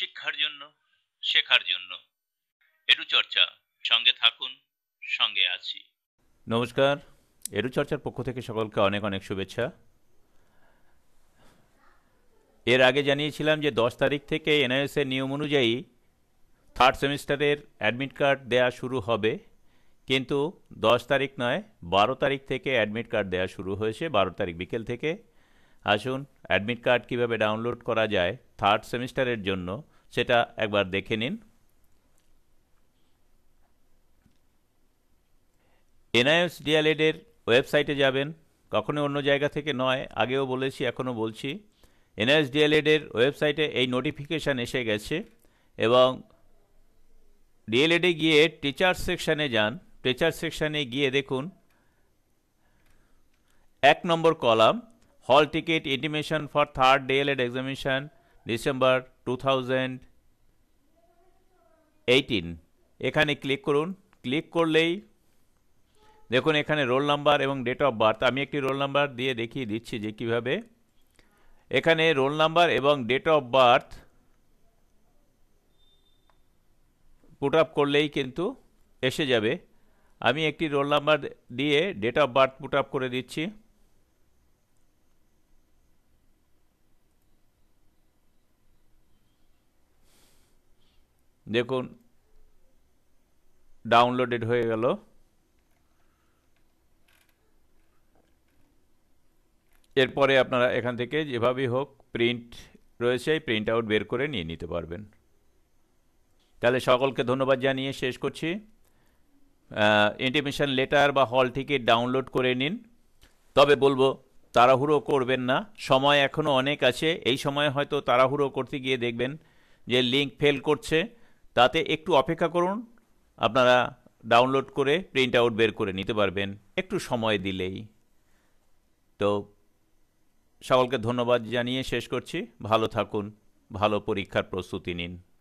শিক্ষার জন্য শেখার জন্য এটু চর্চা সঙ্গে থাকুন সঙ্গে আছি নমস্কার এটু চর্চার পক্ষ থেকে সকলকে অনেক অনেক শুভেচ্ছা এর আগে জানিয়েছিলাম যে দশ তারিখ থেকে এনআইএসের নিয়ম অনুযায়ী থার্ড সেমিস্টারের অ্যাডমিট কার্ড দেয়া শুরু হবে কিন্তু দশ তারিখ নয় বারো তারিখ থেকে অ্যাডমিট কার্ড দেওয়া শুরু হয়েছে বারো তারিখ বিকেল থেকে আসুন অ্যাডমিট কার্ড কিভাবে ডাউনলোড করা যায় থার্ড সেমিস্টারের জন্য সেটা একবার দেখে নিন এনআইএস ডিএলএডের ওয়েবসাইটে যাবেন কখনো অন্য জায়গা থেকে নয় আগেও বলেছি এখনও বলছি এনআইএস ডিএলএডের ওয়েবসাইটে এই নোটিফিকেশান এসে গেছে এবং ডিএলএডে গিয়ে টিচার সেকশানে যান টিচার সেকশানে গিয়ে দেখুন এক নম্বর কলাম হল ticket intimation for third DElEd examination December two thousand eighteen এখানে ক্লিক করুন ক্লিক করলেই দেখুন এখানে রোল নাম্বার এবং ডেট অফ বার্থ আমি একটি রোল নাম্বার দিয়ে দেখিয়ে দিচ্ছি যে কীভাবে এখানে রোল নাম্বার এবং date of birth put up করলেই কিন্তু এসে যাবে আমি একটি রোল নাম্বার দিয়ে date of birth put up করে দিচ্ছি দেখুন ডাউনলোডেড হয়ে গেল এরপরে আপনারা এখান থেকে যেভাবেই হোক প্রিন্ট রয়েছে প্রিন্ট আউট বের করে নিয়ে নিতে পারবেন তাহলে সকলকে ধন্যবাদ জানিয়ে শেষ করছি ইন্টিমেশন লেটার বা হল টিকিট ডাউনলোড করে নিন তবে বলবো তাড়াহুড়ো করবেন না সময় এখনও অনেক আছে এই সময় হয়তো তাড়াহুড়ো করতে গিয়ে দেখবেন যে লিঙ্ক ফেল করছে তাতে একটু অপেক্ষা করুন আপনারা ডাউনলোড করে প্রিন্ট আউট বের করে নিতে পারবেন একটু সময় দিলেই তো সকলকে ধন্যবাদ জানিয়ে শেষ করছি ভালো থাকুন ভালো পরীক্ষার প্রস্তুতি নিন